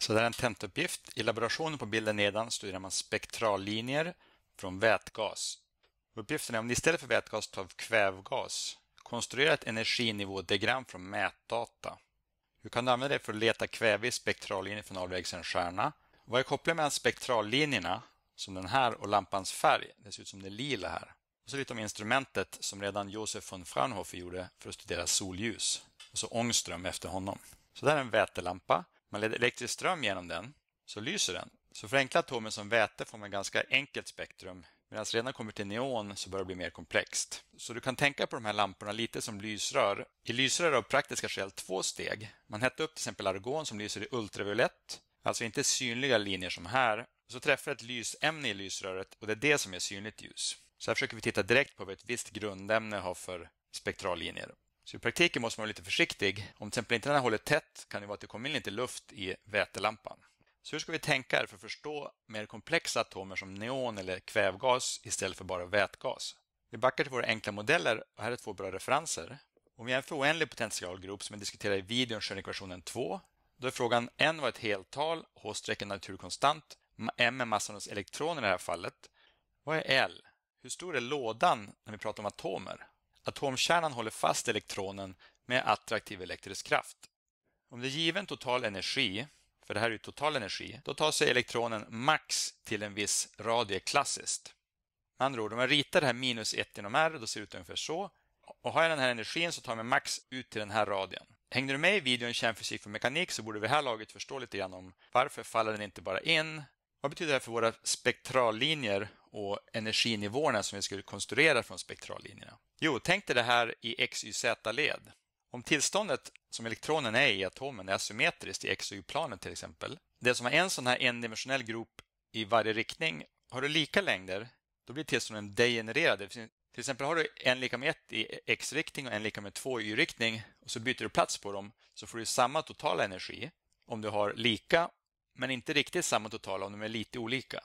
Så det här är en tentuppgift. I laborationen på bilden nedan studerar man spektrallinjer från vätgas. Uppgiften är om ni istället för vätgas tar kvävgas. Konstruera ett energinivådiagram från mätdata. Hur kan du använda det för att leta kväve i spektrallinjer från avlägsen stjärna? Vad är kopplingen mellan spektrallinjerna, som den här, och lampans färg? Det ser ut som det lila här. Och så lite om instrumentet som redan Josef von Fraunhofer gjorde för att studera solljus. Och så Ångström efter honom. Så det här är en vätelampa man leder elektrisk ström genom den så lyser den. Så för enkla atomer som väte får man ganska enkelt spektrum medan redan kommer till neon så börjar det bli mer komplext. Så du kan tänka på de här lamporna lite som lysrör. I lysrör är det av praktiska skäl två steg. Man hettar upp till exempel argon som lyser i ultraviolett, alltså inte synliga linjer som här. Så träffar ett lysämne i lysröret och det är det som är synligt ljus. Så här försöker vi titta direkt på vad ett visst grundämne har för spektrallinjer. Så i praktiken måste man vara lite försiktig. Om till exempel inte den här håller tätt kan det vara att det kommer in lite luft i vätelampan. Så hur ska vi tänka här för att förstå mer komplexa atomer som neon eller kvävgas istället för bara vätgas? Vi backar till våra enkla modeller och här är två bra referenser. Om vi jämför oändlig potentialgrop som vi diskuterar i videon kör ekvationen 2. Då är frågan n var ett heltal, h-streck naturkonstant, m är massan hos elektroner i det här fallet. Vad är L? Hur stor är lådan när vi pratar om atomer? Atomkärnan håller fast elektronen med attraktiv elektrisk kraft. Om det är given total energi, för det här är ju total energi, då tar sig elektronen max till en viss radie klassiskt. Med andra ord, om jag ritar det här minus 1 genom R, då ser det ut ungefär så. Och har jag den här energin så tar jag mig max ut till den här radien. Hängde du med i videon Kärnfysik för mekanik så borde vi här laget förstå lite grann om varför faller den inte bara in? Vad betyder det här för våra spektrallinjer och energinivåerna som vi skulle konstruera från spektrallinjerna? Jo, tänk dig det här i XYZ-led. Om tillståndet som elektronen är i atomen är symmetriskt i XY-planet till exempel. Det som har en sån här endimensionell grop i varje riktning, har du lika längder, då blir tillståndet degenererade. Till exempel har du en lika med ett i x-riktning och en lika med två i y-riktning och så byter du plats på dem så får du samma totala energi om du har lika men inte riktigt samma totala om de är lite olika.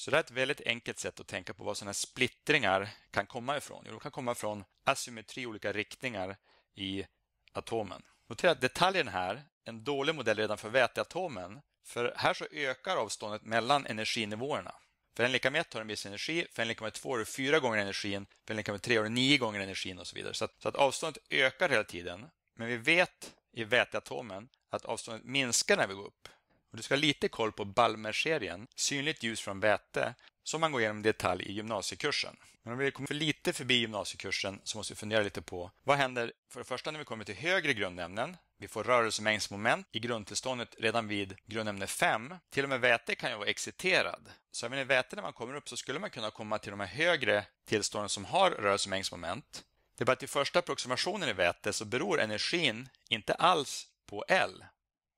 Så det är ett väldigt enkelt sätt att tänka på vad sådana splittringar kan komma ifrån. Jo, de kan komma från asymmetri, olika riktningar i atomen. Notera att detaljen här, en dålig modell redan för väteatomen, för här så ökar avståndet mellan energinivåerna. För en lika med 1 har en viss energi, för en lika med 2 har du 4 gånger energin, för en lika med 3 har du 9 gånger energin och så vidare. Så att, så att avståndet ökar hela tiden, men vi vet i väteatomen att avståndet minskar när vi går upp. Och du ska ha lite koll på Balmer-serien, synligt ljus från väte, som man går igenom i detalj i gymnasiekursen. Men om vi kommer för lite förbi gymnasiekursen så måste vi fundera lite på vad händer för det första när vi kommer till högre grundämnen? Vi får rörelsemängdsmoment i grundtillståndet redan vid grundämne 5. Till och med väte kan ju vara exciterad. Så även i väte när man kommer upp så skulle man kunna komma till de här högre tillstånden som har rörelsemängdsmoment. Det är bara att i första approximationen i väte så beror energin inte alls på L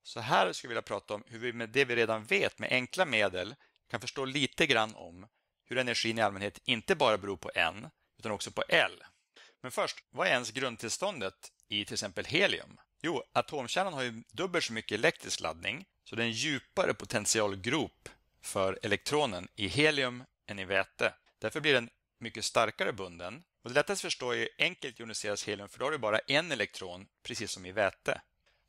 så här skulle jag vilja prata om hur vi med det vi redan vet med enkla medel kan förstå lite grann om hur energin i allmänhet inte bara beror på N utan också på L. Men först, vad är ens grundtillståndet i till exempel helium? Jo, atomkärnan har ju dubbelt så mycket elektrisk laddning så det är en djupare potentialgrop för elektronen i helium än i väte. Därför blir den mycket starkare bunden. Och det lättaste att förstå är enkelt joniseras helium för då har du bara en elektron, precis som i väte.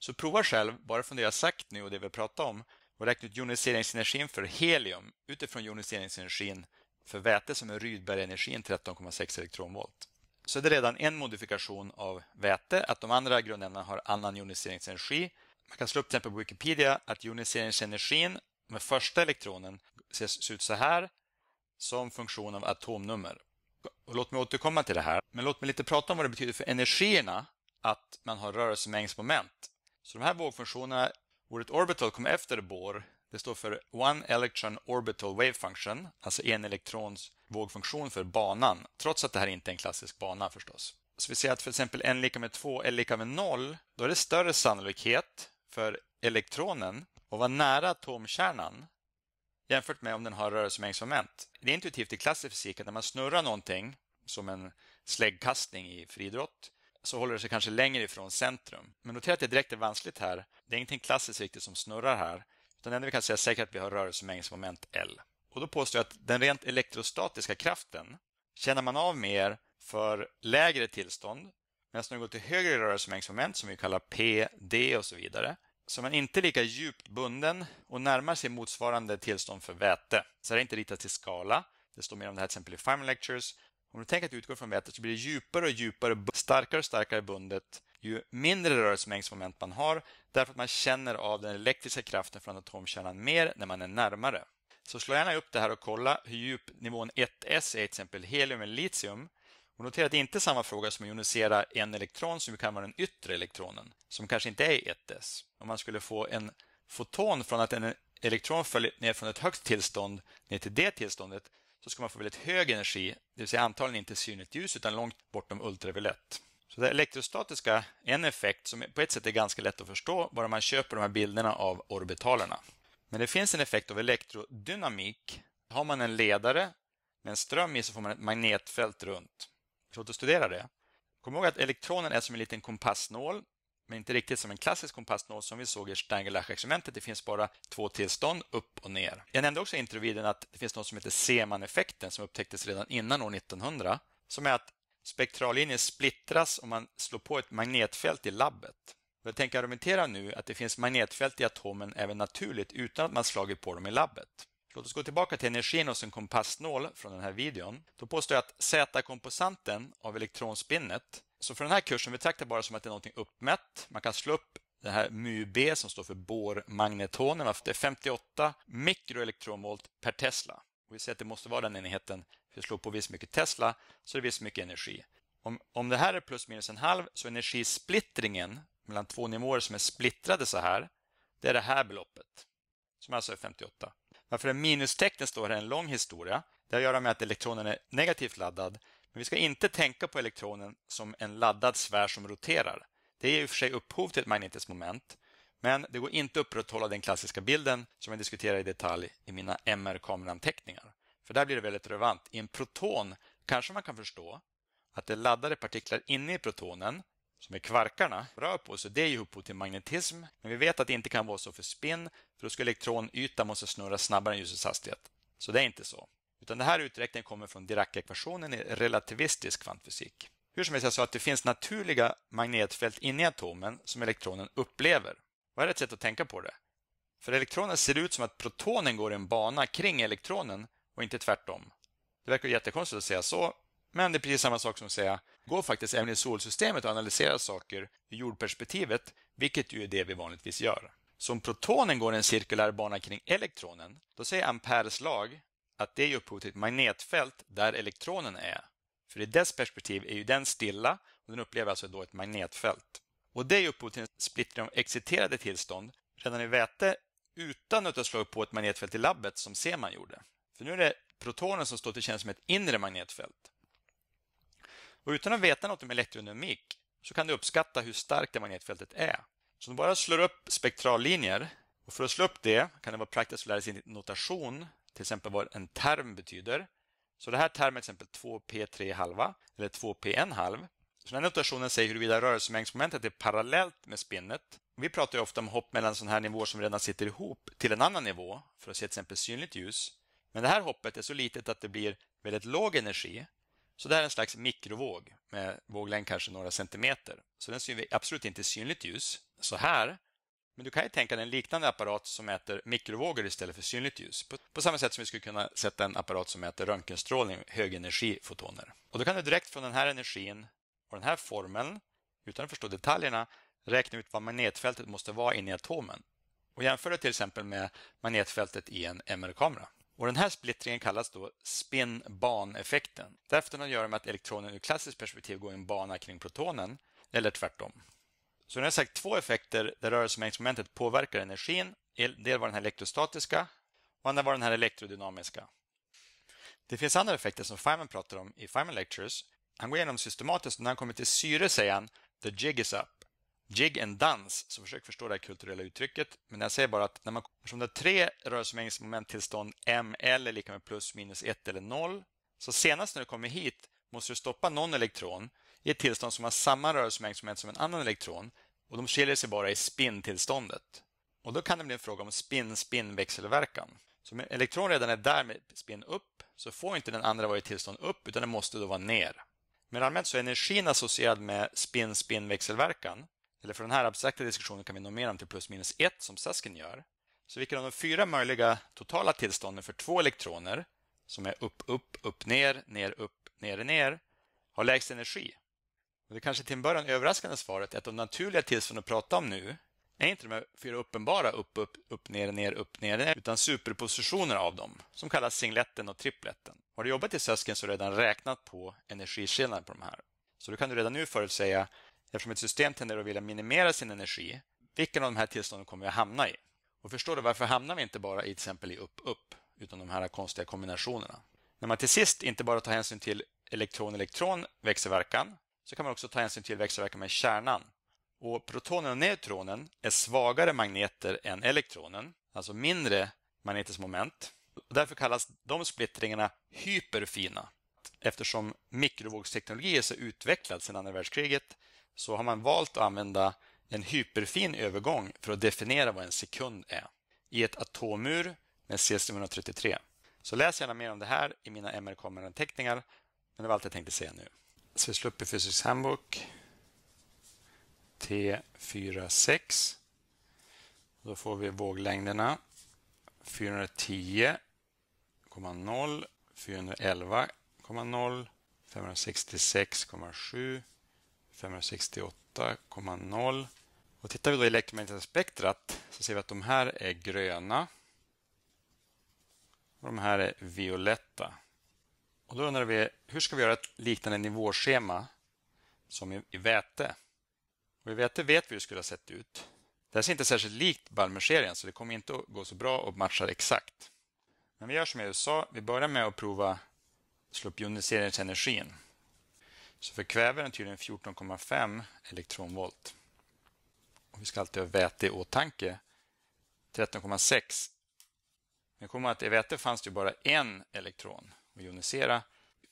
Så prova själv, bara från det jag sagt nu och det vi pratat om och räkna ut joniseringsenergin för helium utifrån joniseringsenergin för väte som är Rydbergenergin 13,6 elektronvolt. Så är det redan en modifikation av väte, att de andra grundämnena har annan joniseringsenergi. Man kan slå upp till exempel på Wikipedia att joniseringsenergin med första elektronen ser ut så här som funktion av atomnummer. Och låt mig återkomma till det här, men låt mig lite prata om vad det betyder för energierna att man har rörelsemängdsmoment så de här vågfunktionerna, ordet orbital kommer efter Bohr. Det står för One Electron Orbital Wave Function, alltså en elektrons vågfunktion för banan, trots att det här inte är en klassisk bana förstås. Så vi ser att för exempel n lika med 2, l lika med 0, då är det större sannolikhet för elektronen att vara nära atomkärnan jämfört med om den har rörelsemängdsmoment. Det är intuitivt i klassisk fysik att när man snurrar någonting, som en släggkastning i friidrott, så håller det sig kanske längre ifrån centrum. Men notera att det direkt är vanskligt här. Det är ingenting klassiskt riktigt som snurrar här. Utan det enda vi kan säga är säkert att vi har rörelsemängdsmoment L. Och då påstår jag att den rent elektrostatiska kraften känner man av mer för lägre tillstånd. Medan när det går till högre rörelsemängdsmoment, som vi kallar P, D och så vidare, så man inte lika djupt bunden och närmar sig motsvarande tillstånd för väte. Så det är inte ritat till skala. Det står mer om det här till exempel i Feynman Lectures. Om du tänker att du utgår från vätet så blir det djupare och djupare, starkare och starkare bundet ju mindre rörelsemängdsmoment man har därför att man känner av den elektriska kraften från atomkärnan mer när man är närmare. Så slå gärna upp det här och kolla hur djup nivån 1S är till exempel helium eller litium. Och notera att det inte är samma fråga som att ionisera en elektron som kan vara den yttre elektronen, som kanske inte är 1S. Om man skulle få en foton från att en elektron följer ner från ett högt tillstånd ner till det tillståndet så ska man få väldigt hög energi, det vill säga antagligen inte synligt ljus utan långt bortom ultraviolett. Så det elektrostatiska är en effekt som på ett sätt är ganska lätt att förstå bara man köper de här bilderna av orbitalerna. Men det finns en effekt av elektrodynamik. Har man en ledare med en ström i så får man ett magnetfält runt. Låt oss studera det. Kom ihåg att elektronen är som en liten kompassnål men inte riktigt som en klassisk kompassnål som vi såg i Stangelash-experimentet. Det finns bara två tillstånd, upp och ner. Jag nämnde också i intervjun att det finns något som heter Seman-effekten som upptäcktes redan innan år 1900, som är att spektrallinjer splittras om man slår på ett magnetfält i labbet. Jag tänker argumentera nu att det finns magnetfält i atomen även naturligt utan att man slagit på dem i labbet. Låt oss gå tillbaka till energin hos en kompassnål från den här videon. Då påstår jag att Z-komposanten av elektronspinnet så för den här kursen betraktar bara som att det är någonting uppmätt. Man kan slå upp det här μB som står för bormagnetonerna. Det är 58 mikroelektronvolt per Tesla. Och vi säger att det måste vara den enheten. För att slå på visst mycket Tesla så är det visst mycket energi. Om, om det här är plus minus en halv så är energisplittringen mellan två nivåer som är splittrade så här, det är det här beloppet som alltså är 58 varför det minustecknet står här är en lång historia. Det har att göra med att elektronen är negativt laddad. Men vi ska inte tänka på elektronen som en laddad sfär som roterar. Det ger i och för sig upphov till ett magnetiskt moment. Men det går inte att upprätthålla den klassiska bilden som jag diskuterar i detalj i mina MR-kameranteckningar. För där blir det väldigt relevant. I en proton kanske man kan förstå att det är laddade partiklar inne i protonen som är kvarkarna, rör på sig, det är ju upphov till magnetism. Men vi vet att det inte kan vara så för spinn, för då skulle elektronytan måste snurra snabbare än ljusets hastighet. Så det är inte så. Utan den här uträkningen kommer från Dirac-ekvationen i relativistisk kvantfysik. Hur som helst, jag sa att det finns naturliga magnetfält inne i atomen som elektronen upplever. Vad är ett sätt att tänka på det? För elektronen ser ut som att protonen går i en bana kring elektronen och inte tvärtom. Det verkar jättekonstigt att säga så, men det är precis samma sak som att säga, går faktiskt även i solsystemet och analysera saker i jordperspektivet, vilket ju är det vi vanligtvis gör. Så om protonen går en cirkulär bana kring elektronen, då säger Amperes lag att det är upphov till ett magnetfält där elektronen är. För i dess perspektiv är ju den stilla och den upplever alltså då ett magnetfält. Och det är upphov till en splittring av exciterade tillstånd redan i väte utan att slå slagit på ett magnetfält i labbet som Seman gjorde. För nu är det protonen som står till tjänst som ett inre magnetfält. Och utan att veta något om elektrodynamik så kan du uppskatta hur starkt det magnetfältet är. Så om du bara slår upp spektrallinjer och för att slå upp det kan det vara praktiskt att lära sig notation, till exempel vad en term betyder. Så det här termen är till exempel 2p3 halva eller 2p1 halv. Så den här notationen säger huruvida rörelsemängdsmomentet är parallellt med spinnet. Vi pratar ju ofta om hopp mellan sådana här nivåer som redan sitter ihop till en annan nivå för att se till exempel synligt ljus. Men det här hoppet är så litet att det blir väldigt låg energi så det här är en slags mikrovåg med våglängd kanske några centimeter. Så den syns absolut inte i synligt ljus, så här. Men du kan ju tänka dig en liknande apparat som mäter mikrovågor istället för synligt ljus. På, samma sätt som vi skulle kunna sätta en apparat som mäter röntgenstrålning, högenergifotoner. Och då kan du direkt från den här energin och den här formeln, utan att förstå detaljerna, räkna ut vad magnetfältet måste vara inne i atomen. Och jämför det till exempel med magnetfältet i en MR-kamera. Och Den här splittringen kallas då spin-ban-effekten. Därför att göra med att elektronen ur klassiskt perspektiv går i en bana kring protonen, eller tvärtom. Så nu har jag sagt två effekter där rörelsemängdsmomentet påverkar energin. En del var den här elektrostatiska och andra var den här elektrodynamiska. Det finns andra effekter som Feynman pratar om i Feynman Lectures. Han går igenom systematiskt och när han kommer till syre säger han ”the jig is up” jig and dance, så försök förstå det här kulturella uttrycket. Men jag säger bara att när man kommer från de tre rörelsemängdsmoment tillstånd ML är lika med plus minus 1 eller 0. Så senast när du kommer hit måste du stoppa någon elektron i ett tillstånd som har samma rörelsemängdsmoment som en annan elektron och de skiljer sig bara i spin-tillståndet. Och då kan det bli en fråga om spin-spin-växelverkan. Så om en elektron redan är där med spin upp så får inte den andra vara i tillstånd upp utan den måste då vara ner. Men allmänt så är energin associerad med spin-spin-växelverkan eller för den här abstrakta diskussionen kan vi normera dem till plus minus 1 som Saskin gör. Så vilka av de fyra möjliga totala tillstånden för två elektroner som är upp, upp, upp, ner, ner, upp, ner, ner har lägst energi? Och det kanske till en början överraskande svaret är att de naturliga tillstånden att prata om nu är inte de här fyra uppenbara upp, upp, upp, ner, ner, upp, ner, ner utan superpositioner av dem som kallas singletten och tripletten. Har du jobbat i Sösken så har du redan räknat på energiskillnaden på de här. Så då kan du redan nu förutsäga Eftersom ett system tenderar att vilja minimera sin energi, vilken av de här tillstånden kommer vi att hamna i? Och förstår du varför hamnar vi inte bara i till exempel i upp-upp, utan de här konstiga kombinationerna? När man till sist inte bara tar hänsyn till elektron-elektron växelverkan, så kan man också ta hänsyn till växelverkan med kärnan. Och protonen och neutronen är svagare magneter än elektronen, alltså mindre magnetiskt moment. Och därför kallas de splittringarna hyperfina eftersom mikrovågsteknologi är så utvecklad sedan andra världskriget så har man valt att använda en hyperfin övergång för att definiera vad en sekund är i ett atomur med Cs133. Så läs gärna mer om det här i mina MR-kameranteckningar, men det var allt jag tänkte säga nu. Så vi slår upp i Fysisk Handbook T46. Då får vi våglängderna 410,0 411,0 566,7 568,0. Och tittar vi då i elektromagnetiska spektrat så ser vi att de här är gröna. Och de här är violetta. Och då undrar vi, hur ska vi göra ett liknande nivåschema som i, väte? Och I väte vet vi hur det skulle ha sett ut. Det här ser inte särskilt likt Balmer-serien så det kommer inte att gå så bra att matcha exakt. Men vi gör som i USA, vi börjar med att prova att slå upp joniseringsenergin. Så för kväve är den tydligen 14,5 elektronvolt. Och vi ska alltid ha väte i åtanke. 13,6. Men kommer att i väte fanns det bara en elektron att jonisera.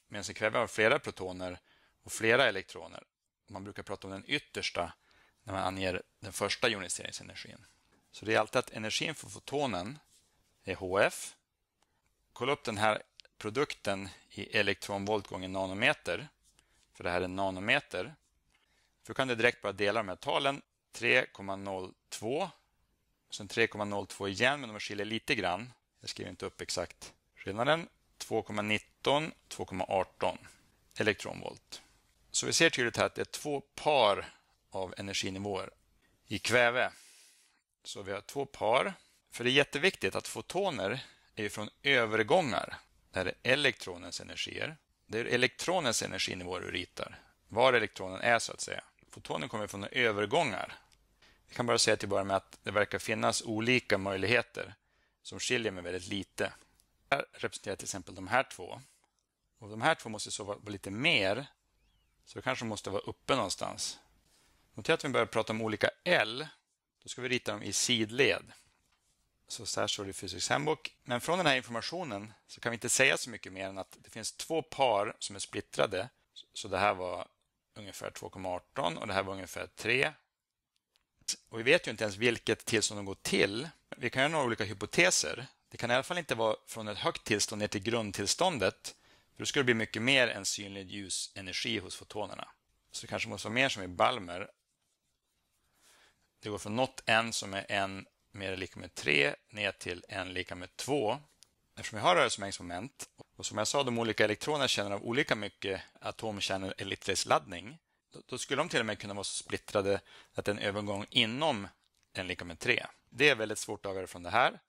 Medan i kväve har flera protoner och flera elektroner. Man brukar prata om den yttersta när man anger den första joniseringsenergin. Så det är alltid att energin för fotonen är HF. Kolla upp den här produkten i elektronvolt gånger nanometer för det här är nanometer, Då kan du direkt bara dela de här talen 3,02 sen 3,02 igen, men de skiljer lite grann. Jag skriver inte upp exakt skillnaden. 2,19, 2,18 elektronvolt. Så vi ser tydligt här att det är två par av energinivåer i kväve. Så vi har två par. För det är jätteviktigt att fotoner är från övergångar. Det här är elektronens energier. Det är elektronens energinivåer du ritar, var elektronen är så att säga. Fotonen kommer från övergångar. Jag kan bara säga till början med att det verkar finnas olika möjligheter som skiljer mig väldigt lite. Här representerar till exempel de här två. Och de här två måste så vara lite mer, så det kanske måste vara uppe någonstans. Notera att vi börjar prata om olika L. Då ska vi rita dem i sidled. Så, så här står det i Fysics handbok. Men från den här informationen så kan vi inte säga så mycket mer än att det finns två par som är splittrade. Så det här var ungefär 2,18 och det här var ungefär 3. Och vi vet ju inte ens vilket tillstånd de går till. Vi kan göra några olika hypoteser. Det kan i alla fall inte vara från ett högt tillstånd ner till grundtillståndet. För då skulle det bli mycket mer än synlig ljusenergi hos fotonerna. Så det kanske måste vara mer som i Balmer. Det går från något n som är en mer är lika med 3 ner till n lika med 2. Eftersom vi har rörelsemängdsmoment och som jag sa, de olika elektronerna känner av olika mycket atomkärnelektrisk Då skulle de till och med kunna vara så splittrade att en övergång inom n lika med 3. Det är väldigt svårt att avgöra från det här.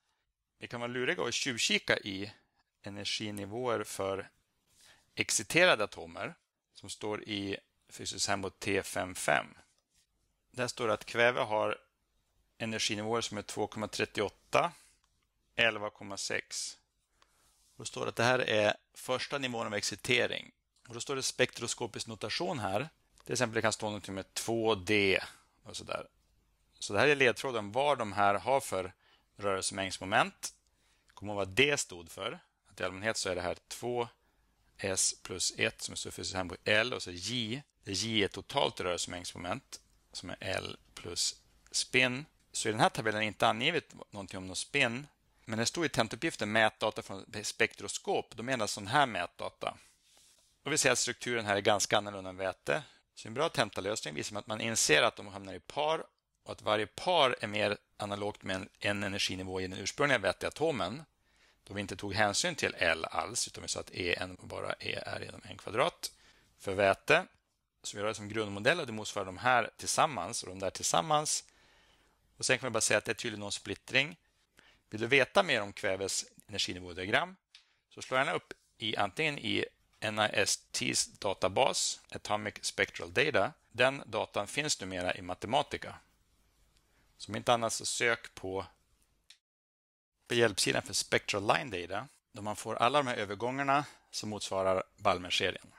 Vi kan vara luriga och tjuvkika i energinivåer för exciterade atomer som står i fysisk Handbook T55. Där står det att kväve har energinivåer som är 2,38, 11,6. Då står det att det här är första nivån av excitering. Och då står det spektroskopisk notation här. Till exempel det kan stå någonting med 2D och sådär. Så det här är ledtråden vad de här har för rörelsemängdsmoment. Kom ihåg vad D stod för. Att I allmänhet så är det här 2S plus 1 som är suffixen på L och så J. Det J är totalt rörelsemängdsmoment som är L plus spin så i den här tabellen inte angivet någonting om någon spinn. Men det står i tentuppgiften mätdata från spektroskop. Då menas sån här mätdata. Och vi ser att strukturen här är ganska annorlunda än väte. Så en bra tentalösning visar att man inser att de hamnar i par och att varje par är mer analogt med en energinivå i den ursprungliga väteatomen då vi inte tog hänsyn till L alls utan vi sa att En bara E är genom en kvadrat. För väte, så vi har det som grundmodell och det motsvarar de här tillsammans och de där tillsammans och Sen kan man bara säga att det är tydligen någon splittring. Vill du veta mer om kväves energinivådiagram så slå gärna upp i antingen i NISTs databas Atomic Spectral Data. Den datan finns numera i Matematica. Som inte annat så sök på, på hjälpsidan för Spectral Line Data där man får alla de här övergångarna som motsvarar Balmer-serien.